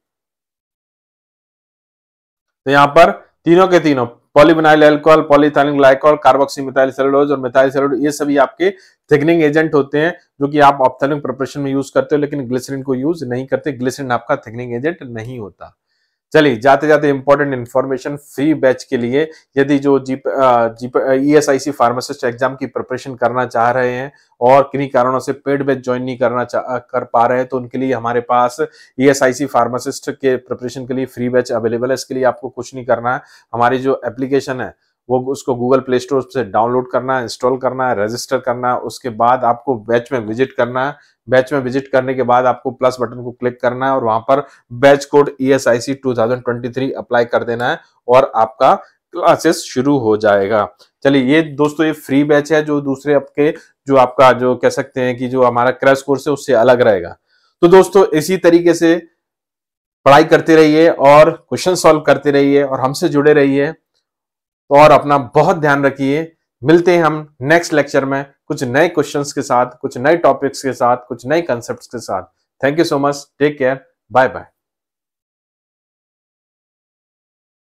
तो यहां पर तीनों के तीनों polyvinyl alcohol polyethylene glycol carboxy methyl cellulose और मिथाइल सेलोड ये सभी आपके थिकनिंग एजेंट होते हैं जो कि आप ऑप्थेलिक प्रिपरेशन में यूज करते हो लेकिन ग्लिसरीन को यूज नहीं करते ग्लिसरिन आपका थिकनिंग एजेंट नहीं होता चलिए जाते जाते इंपॉर्टेंट इन्फॉर्मेशन फ्री बैच के लिए यदि जो जीप जीप E S I C pharmacist exam की प्रिपरेशन करना चाह रहे हैं और किन्हीं कारणों से पेड बैच ज्वाइन नहीं करना कर पा रहे हैं तो उनके लिए हमारे पास E S I C pharmacist के प्रिपरेशन के लिए फ्री बैच अवेलेबल है इसके लिए आपको कुछ नहीं करना है हमारी जो एप्लीकेशन है वो उसको गूगल प्ले स्टोर से डाउनलोड करना है इंस्टॉल करना है रजिस्टर करना है उसके बाद आपको बैच में विजिट करना है बैच में विजिट करने के बाद आपको प्लस बटन को क्लिक करना है और वहां पर batch code E S I C two thousand twenty three apply कर देना है और आपका क्लासेस शुरू हो जाएगा चलिए ये दोस्तों ये फ्री बैच है जो दूसरे आपके जो आपका जो कह सकते हैं कि जो हमारा क्रैश कोर्स है उससे अलग रहेगा तो दोस्तों इसी तरीके से पढ़ाई करते रहिए और क्वेश्चन सॉल्व करते रहिए और हमसे जुड़े रहिए तो और अपना बहुत ध्यान रखिए मिलते हैं हम नेक्स्ट लेक्चर में कुछ नए क्वेश्चंस के साथ कुछ नए टॉपिक्स के साथ कुछ नए कंसेप्ट के साथ thank you so much take care bye bye